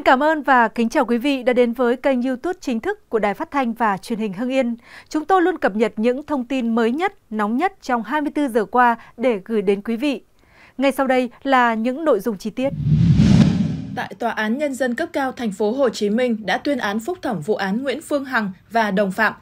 Xin cảm ơn và kính chào quý vị đã đến với kênh youtube chính thức của Đài Phát Thanh và Truyền hình Hưng Yên. Chúng tôi luôn cập nhật những thông tin mới nhất, nóng nhất trong 24 giờ qua để gửi đến quý vị. Ngay sau đây là những nội dung chi tiết. Tại Tòa án Nhân dân cấp cao thành phố Hồ Chí Minh đã tuyên án phúc thẩm vụ án Nguyễn Phương Hằng và đồng phạm.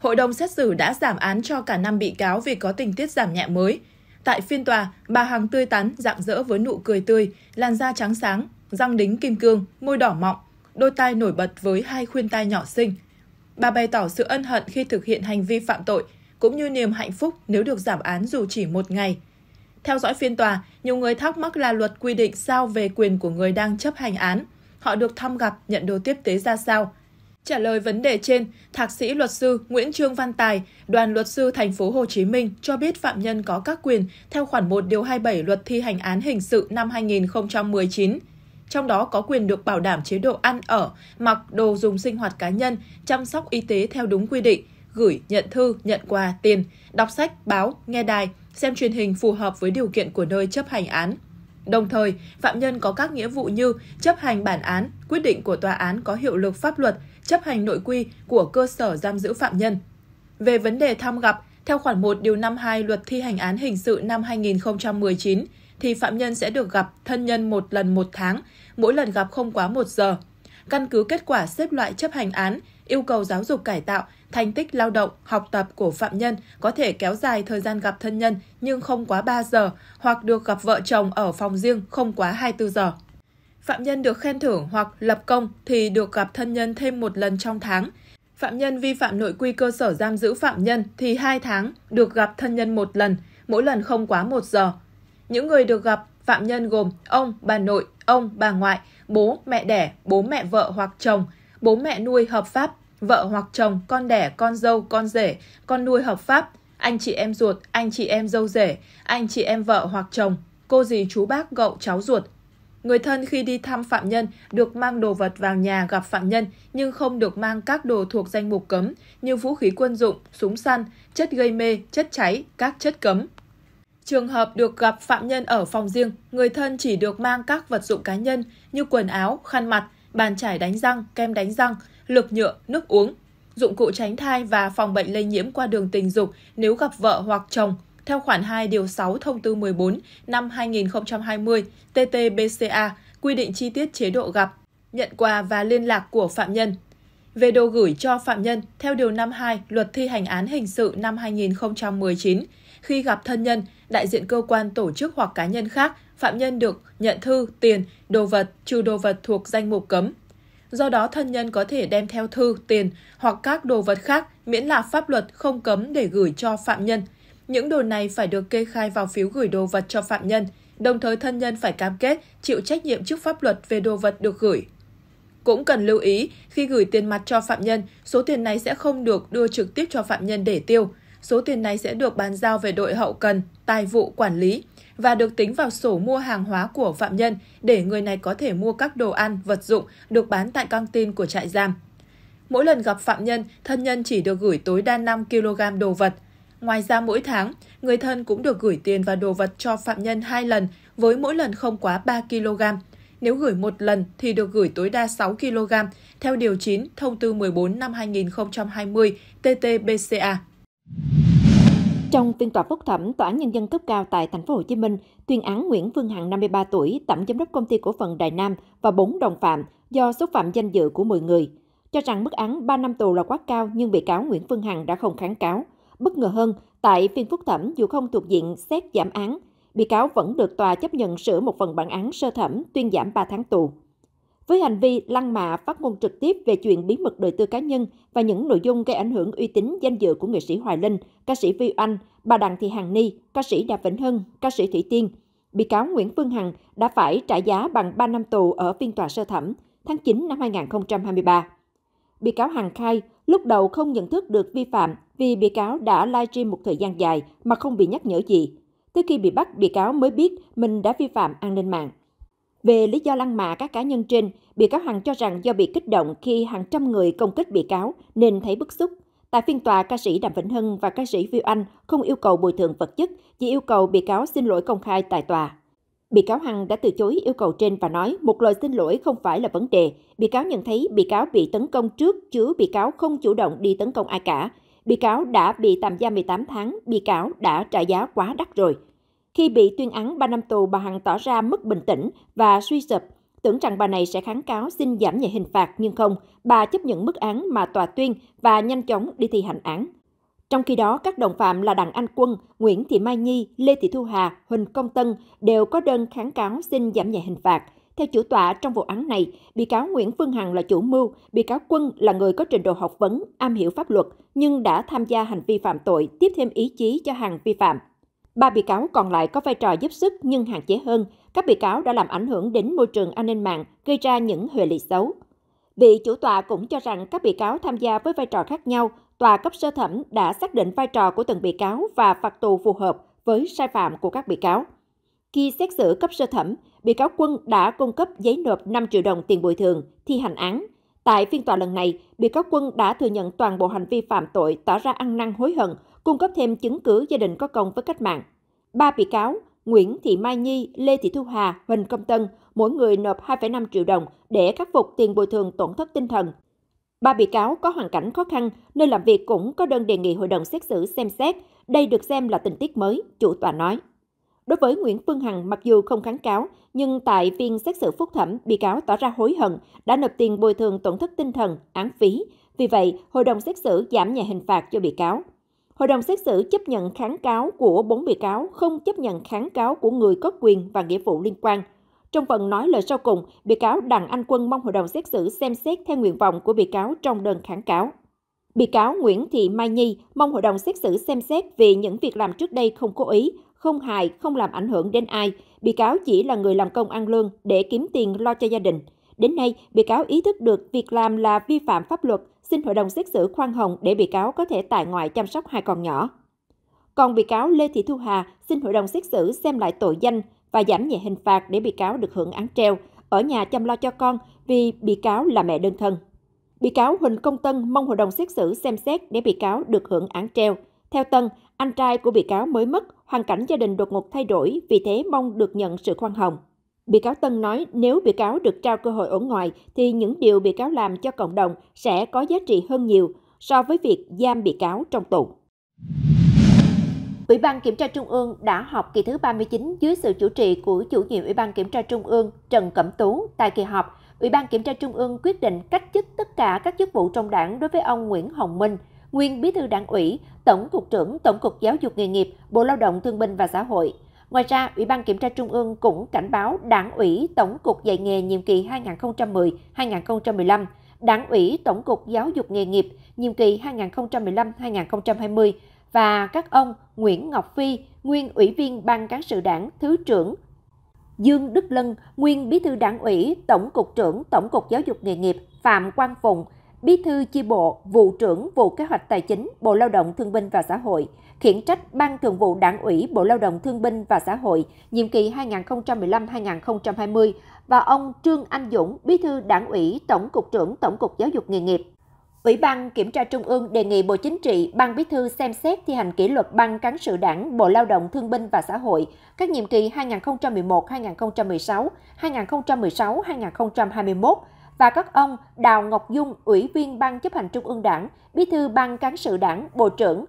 Hội đồng xét xử đã giảm án cho cả năm bị cáo vì có tình tiết giảm nhẹ mới. Tại phiên tòa, bà Hằng tươi tắn, dạng dỡ với nụ cười tươi, làn da trắng sáng, răng đính kim cương, môi đỏ mọng, đôi tai nổi bật với hai khuyên tai nhỏ xinh. Bà bày tỏ sự ân hận khi thực hiện hành vi phạm tội, cũng như niềm hạnh phúc nếu được giảm án dù chỉ một ngày. Theo dõi phiên tòa, nhiều người thắc mắc là luật quy định sao về quyền của người đang chấp hành án. Họ được thăm gặp, nhận đồ tiếp tế ra sao? Trả lời vấn đề trên, thạc sĩ luật sư Nguyễn Trương Văn Tài, đoàn luật sư thành phố Hồ Chí Minh cho biết phạm nhân có các quyền theo khoản 1 điều 27 luật thi hành án hình sự năm 2019 trong đó có quyền được bảo đảm chế độ ăn ở, mặc đồ dùng sinh hoạt cá nhân, chăm sóc y tế theo đúng quy định, gửi, nhận thư, nhận quà, tiền, đọc sách, báo, nghe đài, xem truyền hình phù hợp với điều kiện của nơi chấp hành án. Đồng thời, phạm nhân có các nghĩa vụ như chấp hành bản án, quyết định của tòa án có hiệu lực pháp luật, chấp hành nội quy của cơ sở giam giữ phạm nhân. Về vấn đề thăm gặp, theo khoản 1 điều 52 luật thi hành án hình sự năm 2019, thì phạm nhân sẽ được gặp thân nhân một lần một tháng, mỗi lần gặp không quá một giờ. Căn cứ kết quả xếp loại chấp hành án, yêu cầu giáo dục cải tạo, thành tích lao động, học tập của phạm nhân có thể kéo dài thời gian gặp thân nhân nhưng không quá 3 giờ hoặc được gặp vợ chồng ở phòng riêng không quá 24 giờ. Phạm nhân được khen thưởng hoặc lập công thì được gặp thân nhân thêm một lần trong tháng. Phạm nhân vi phạm nội quy cơ sở giam giữ phạm nhân thì 2 tháng được gặp thân nhân một lần, mỗi lần không quá 1 giờ. Những người được gặp phạm nhân gồm ông, bà nội, ông, bà ngoại, bố, mẹ đẻ, bố mẹ vợ hoặc chồng, bố mẹ nuôi hợp pháp, vợ hoặc chồng, con đẻ, con dâu, con rể, con nuôi hợp pháp, anh chị em ruột, anh chị em dâu rể, anh chị em vợ hoặc chồng, cô dì chú bác cậu cháu ruột. Người thân khi đi thăm phạm nhân được mang đồ vật vào nhà gặp phạm nhân nhưng không được mang các đồ thuộc danh mục cấm như vũ khí quân dụng, súng săn, chất gây mê, chất cháy, các chất cấm. Trường hợp được gặp phạm nhân ở phòng riêng, người thân chỉ được mang các vật dụng cá nhân như quần áo, khăn mặt, bàn chải đánh răng, kem đánh răng, lược nhựa, nước uống, dụng cụ tránh thai và phòng bệnh lây nhiễm qua đường tình dục nếu gặp vợ hoặc chồng theo khoản 2 điều 6 thông tư 14 năm 2020 TT-BCA quy định chi tiết chế độ gặp, nhận quà và liên lạc của phạm nhân. Về đồ gửi cho phạm nhân, theo điều 52 Luật thi hành án hình sự năm 2019, khi gặp thân nhân, đại diện cơ quan tổ chức hoặc cá nhân khác, phạm nhân được nhận thư, tiền, đồ vật, trừ đồ vật thuộc danh mục cấm. Do đó, thân nhân có thể đem theo thư, tiền hoặc các đồ vật khác miễn là pháp luật không cấm để gửi cho phạm nhân. Những đồ này phải được kê khai vào phiếu gửi đồ vật cho phạm nhân, đồng thời thân nhân phải cam kết chịu trách nhiệm trước pháp luật về đồ vật được gửi. Cũng cần lưu ý, khi gửi tiền mặt cho phạm nhân, số tiền này sẽ không được đưa trực tiếp cho phạm nhân để tiêu, số tiền này sẽ được bàn giao về đội hậu cần, tài vụ quản lý và được tính vào sổ mua hàng hóa của phạm nhân để người này có thể mua các đồ ăn, vật dụng được bán tại căng tin của trại giam. Mỗi lần gặp phạm nhân, thân nhân chỉ được gửi tối đa 5 kg đồ vật. Ngoài ra mỗi tháng, người thân cũng được gửi tiền và đồ vật cho phạm nhân 2 lần với mỗi lần không quá 3 kg. Nếu gửi một lần thì được gửi tối đa 6 kg theo điều 9 Thông tư 14 năm 2020 TT-BCA. Trong phiên tòa phúc thẩm, Tòa án Nhân dân cấp cao tại Thành phố Hồ Chí Minh tuyên án Nguyễn Phương Hằng 53 tuổi, tổng giám đốc công ty cổ phần Đại Nam và 4 đồng phạm do xúc phạm danh dự của 10 người, cho rằng mức án 3 năm tù là quá cao nhưng bị cáo Nguyễn Phương Hằng đã không kháng cáo. Bất ngờ hơn, tại phiên phúc thẩm dù không thuộc diện xét giảm án, bị cáo vẫn được tòa chấp nhận sửa một phần bản án sơ thẩm tuyên giảm 3 tháng tù với hành vi lăng mạ phát ngôn trực tiếp về chuyện bí mật đời tư cá nhân và những nội dung gây ảnh hưởng uy tín danh dự của nghệ sĩ Hoài Linh, ca sĩ Vi Anh, bà Đặng Thị Hằng Ni, ca sĩ Đàm Vĩnh Hưng, ca sĩ Thủy Tiên. Bị cáo Nguyễn Phương Hằng đã phải trả giá bằng 3 năm tù ở phiên tòa sơ thẩm tháng 9 năm 2023. Bị cáo Hằng khai lúc đầu không nhận thức được vi phạm vì bị cáo đã livestream một thời gian dài mà không bị nhắc nhở gì. Tới khi bị bắt, bị cáo mới biết mình đã vi phạm an ninh mạng. Về lý do lăng mạ các cá nhân trên, bị cáo Hằng cho rằng do bị kích động khi hàng trăm người công kích bị cáo nên thấy bức xúc. Tại phiên tòa, ca sĩ Đàm Vĩnh Hưng và ca sĩ Viu Anh không yêu cầu bồi thường vật chất, chỉ yêu cầu bị cáo xin lỗi công khai tại tòa. Bị cáo Hằng đã từ chối yêu cầu trên và nói một lời xin lỗi không phải là vấn đề. Bị cáo nhận thấy bị cáo bị tấn công trước chứ bị cáo không chủ động đi tấn công ai cả. Bị cáo đã bị tạm giam 18 tháng, bị cáo đã trả giá quá đắt rồi. Khi bị tuyên án 3 năm tù, bà Hằng tỏ ra mất bình tĩnh và suy sụp, tưởng rằng bà này sẽ kháng cáo xin giảm nhẹ hình phạt nhưng không, bà chấp nhận mức án mà tòa tuyên và nhanh chóng đi thi hành án. Trong khi đó, các đồng phạm là Đặng Anh Quân, Nguyễn Thị Mai Nhi, Lê Thị Thu Hà, Huỳnh Công Tân đều có đơn kháng cáo xin giảm nhẹ hình phạt. Theo chủ tọa, trong vụ án này, bị cáo Nguyễn Phương Hằng là chủ mưu, bị cáo Quân là người có trình độ học vấn, am hiểu pháp luật nhưng đã tham gia hành vi phạm tội, tiếp thêm ý chí cho Hằng vi phạm. Ba bị cáo còn lại có vai trò giúp sức nhưng hạn chế hơn. Các bị cáo đã làm ảnh hưởng đến môi trường an ninh mạng, gây ra những hệ lụy xấu. Vị chủ tọa cũng cho rằng các bị cáo tham gia với vai trò khác nhau, tòa cấp sơ thẩm đã xác định vai trò của từng bị cáo và phạt tù phù hợp với sai phạm của các bị cáo. Khi xét xử cấp sơ thẩm, bị cáo Quân đã cung cấp giấy nộp 5 triệu đồng tiền bồi thường, thi hành án. Tại phiên tòa lần này, bị cáo Quân đã thừa nhận toàn bộ hành vi phạm tội, tỏ ra ăn năn hối hận cung cấp thêm chứng cứ gia đình có công với cách mạng. Ba bị cáo Nguyễn Thị Mai Nhi, Lê Thị Thu Hà, Huỳnh Công Tân, mỗi người nộp 2,5 triệu đồng để khắc phục tiền bồi thường tổn thất tinh thần. Ba bị cáo có hoàn cảnh khó khăn nên làm việc cũng có đơn đề nghị hội đồng xét xử xem xét. Đây được xem là tình tiết mới, chủ tòa nói. Đối với Nguyễn Phương Hằng, mặc dù không kháng cáo, nhưng tại phiên xét xử phúc thẩm, bị cáo tỏ ra hối hận đã nộp tiền bồi thường tổn thất tinh thần, án phí. Vì vậy, hội đồng xét xử giảm nhẹ hình phạt cho bị cáo. Hội đồng xét xử chấp nhận kháng cáo của 4 bị cáo, không chấp nhận kháng cáo của người có quyền và nghĩa vụ liên quan. Trong phần nói lời sau cùng, bị cáo Đặng Anh Quân mong hội đồng xét xử xem xét theo nguyện vọng của bị cáo trong đơn kháng cáo. Bị cáo Nguyễn Thị Mai Nhi mong hội đồng xét xử xem xét vì những việc làm trước đây không cố ý, không hại, không làm ảnh hưởng đến ai. Bị cáo chỉ là người làm công ăn lương để kiếm tiền lo cho gia đình. Đến nay, bị cáo ý thức được việc làm là vi phạm pháp luật, xin hội đồng xét xử khoan hồng để bị cáo có thể tại ngoại chăm sóc hai con nhỏ. Còn bị cáo Lê Thị Thu Hà xin hội đồng xét xử xem lại tội danh và giảm nhẹ hình phạt để bị cáo được hưởng án treo, ở nhà chăm lo cho con vì bị cáo là mẹ đơn thân. Bị cáo Huỳnh Công Tân mong hội đồng xét xử xem xét để bị cáo được hưởng án treo. Theo Tân, anh trai của bị cáo mới mất, hoàn cảnh gia đình đột ngột thay đổi, vì thế mong được nhận sự khoan hồng. Bị cáo Tân nói nếu bị cáo được trao cơ hội ở ngoài thì những điều bị cáo làm cho cộng đồng sẽ có giá trị hơn nhiều so với việc giam bị cáo trong tù. Ủy ban Kiểm tra Trung ương đã họp kỳ thứ 39 dưới sự chủ trì của chủ nhiệm Ủy ban Kiểm tra Trung ương Trần Cẩm Tú. Tại kỳ họp, Ủy ban Kiểm tra Trung ương quyết định cách chức tất cả các chức vụ trong đảng đối với ông Nguyễn Hồng Minh, nguyên bí thư đảng ủy, tổng cục trưởng Tổng cục Giáo dục nghề nghiệp, Bộ Lao động Thương binh và Xã hội – Ngoài ra, Ủy ban Kiểm tra Trung ương cũng cảnh báo Đảng ủy Tổng cục dạy nghề nhiệm kỳ 2010-2015, Đảng ủy Tổng cục Giáo dục nghề nghiệp nhiệm kỳ 2015-2020 và các ông Nguyễn Ngọc Phi, nguyên Ủy viên Ban cán sự Đảng, Thứ trưởng Dương Đức Lân, nguyên Bí thư Đảng ủy, Tổng cục trưởng Tổng cục Giáo dục nghề nghiệp Phạm Quang Phùng, Bí thư chi bộ, vụ trưởng vụ kế hoạch tài chính, Bộ Lao động Thương binh và Xã hội, khiển trách Ban Thường vụ Đảng ủy Bộ Lao động Thương binh và Xã hội nhiệm kỳ 2015-2020 và ông Trương Anh Dũng, Bí thư Đảng ủy, Tổng cục trưởng Tổng cục Giáo dục nghề nghiệp. Ủy ban Kiểm tra Trung ương đề nghị Bộ Chính trị, Ban Bí thư xem xét thi hành kỷ luật Ban Cán sự Đảng, Bộ Lao động Thương binh và Xã hội các nhiệm kỳ 2011-2016, 2016-2021 và các ông Đào Ngọc Dung, Ủy viên Ban chấp hành Trung ương Đảng, Bí thư Ban Cán sự Đảng, Bộ trưởng,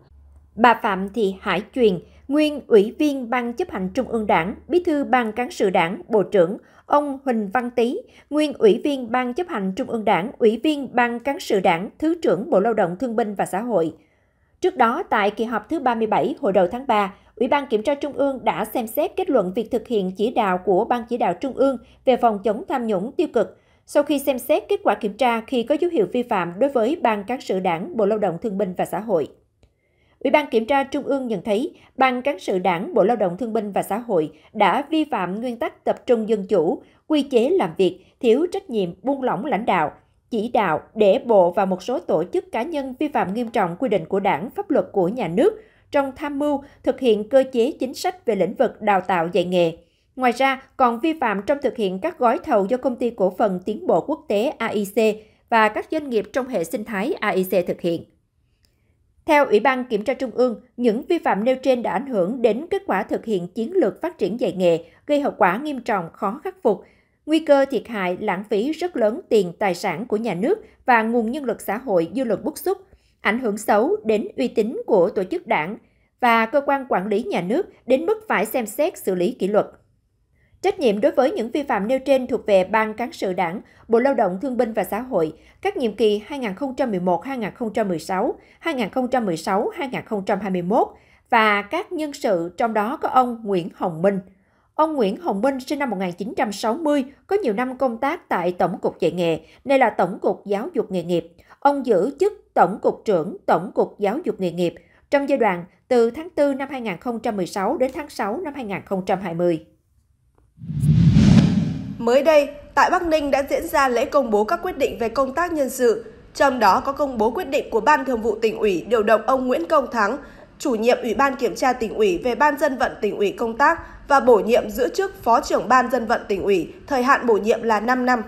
Bà Phạm Thị Hải Truyền, nguyên Ủy viên Ban chấp hành Trung ương Đảng, Bí thư Ban cán sự Đảng, Bộ trưởng, ông Huỳnh Văn Tý, nguyên Ủy viên Ban chấp hành Trung ương Đảng, Ủy viên Ban cán sự Đảng, Thứ trưởng Bộ Lao động Thương binh và Xã hội. Trước đó, tại kỳ họp thứ 37 hồi đầu tháng 3, Ủy ban Kiểm tra Trung ương đã xem xét kết luận việc thực hiện chỉ đạo của Ban chỉ đạo Trung ương về phòng chống tham nhũng tiêu cực. Sau khi xem xét kết quả kiểm tra khi có dấu hiệu vi phạm đối với Ban cán sự Đảng, Bộ Lao động Thương binh và Xã hội, Ủy ban Kiểm tra Trung ương nhận thấy, Ban Cán sự Đảng Bộ Lao động Thương binh và Xã hội đã vi phạm nguyên tắc tập trung dân chủ, quy chế làm việc, thiếu trách nhiệm buông lỏng lãnh đạo, chỉ đạo để Bộ và một số tổ chức cá nhân vi phạm nghiêm trọng quy định của đảng, pháp luật của nhà nước trong tham mưu thực hiện cơ chế chính sách về lĩnh vực đào tạo dạy nghề. Ngoài ra, còn vi phạm trong thực hiện các gói thầu do Công ty Cổ phần Tiến bộ Quốc tế AIC và các doanh nghiệp trong hệ sinh thái AIC thực hiện. Theo Ủy ban Kiểm tra Trung ương, những vi phạm nêu trên đã ảnh hưởng đến kết quả thực hiện chiến lược phát triển dạy nghề, gây hậu quả nghiêm trọng khó khắc phục, nguy cơ thiệt hại lãng phí rất lớn tiền tài sản của nhà nước và nguồn nhân lực xã hội dư luận bức xúc, ảnh hưởng xấu đến uy tín của tổ chức đảng và cơ quan quản lý nhà nước đến mức phải xem xét xử lý kỷ luật. Trách nhiệm đối với những vi phạm nêu trên thuộc về Ban Cán sự Đảng, Bộ Lao động Thương binh và Xã hội, các nhiệm kỳ 2011-2016, 2016-2021 và các nhân sự trong đó có ông Nguyễn Hồng Minh. Ông Nguyễn Hồng Minh sinh năm 1960, có nhiều năm công tác tại Tổng cục dạy nghề, nay là Tổng cục Giáo dục nghề nghiệp. Ông giữ chức Tổng cục trưởng Tổng cục Giáo dục nghề nghiệp trong giai đoạn từ tháng 4 năm 2016 đến tháng 6 năm 2020. Mới đây, tại Bắc Ninh đã diễn ra lễ công bố các quyết định về công tác nhân sự, trong đó có công bố quyết định của Ban Thường vụ tỉnh ủy điều động ông Nguyễn Công Thắng, chủ nhiệm Ủy ban Kiểm tra tỉnh ủy về Ban dân vận tỉnh ủy công tác và bổ nhiệm giữ chức Phó trưởng Ban dân vận tỉnh ủy, thời hạn bổ nhiệm là 5 năm.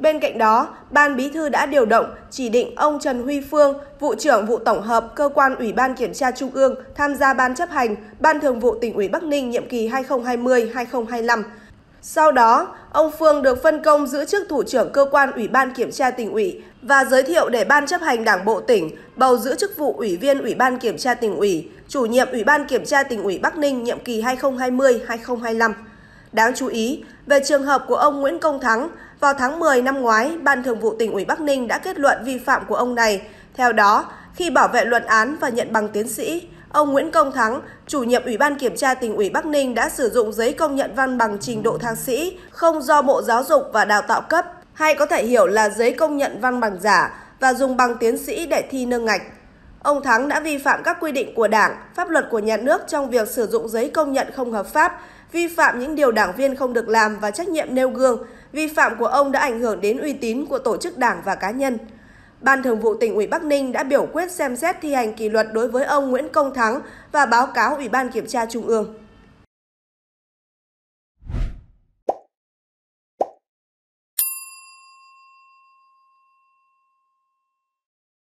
Bên cạnh đó, Ban Bí thư đã điều động, chỉ định ông Trần Huy Phương, Vụ trưởng Vụ Tổng hợp Cơ quan Ủy ban Kiểm tra Trung ương tham gia Ban chấp hành Ban Thường vụ tỉnh ủy Bắc Ninh nhiệm kỳ 2020-2025. Sau đó, ông Phương được phân công giữ chức thủ trưởng cơ quan Ủy ban Kiểm tra tỉnh ủy và giới thiệu để Ban chấp hành Đảng bộ tỉnh bầu giữ chức vụ Ủy viên Ủy ban Kiểm tra tỉnh ủy, chủ nhiệm Ủy ban Kiểm tra tỉnh ủy Bắc Ninh nhiệm kỳ 2020-2025. Đáng chú ý, về trường hợp của ông Nguyễn Công Thắng, vào tháng 10 năm ngoái, Ban Thường vụ tỉnh ủy Bắc Ninh đã kết luận vi phạm của ông này. Theo đó, khi bảo vệ luận án và nhận bằng tiến sĩ, ông Nguyễn Công Thắng, chủ nhiệm Ủy ban Kiểm tra tỉnh ủy Bắc Ninh đã sử dụng giấy công nhận văn bằng trình độ thạc sĩ không do Bộ Giáo dục và Đào tạo cấp, hay có thể hiểu là giấy công nhận văn bằng giả và dùng bằng tiến sĩ để thi nâng ngạch. Ông Thắng đã vi phạm các quy định của Đảng, pháp luật của nhà nước trong việc sử dụng giấy công nhận không hợp pháp vi phạm những điều đảng viên không được làm và trách nhiệm nêu gương, vi phạm của ông đã ảnh hưởng đến uy tín của tổ chức đảng và cá nhân. Ban Thường vụ tỉnh ủy Bắc Ninh đã biểu quyết xem xét thi hành kỷ luật đối với ông Nguyễn Công Thắng và báo cáo Ủy ban Kiểm tra Trung ương.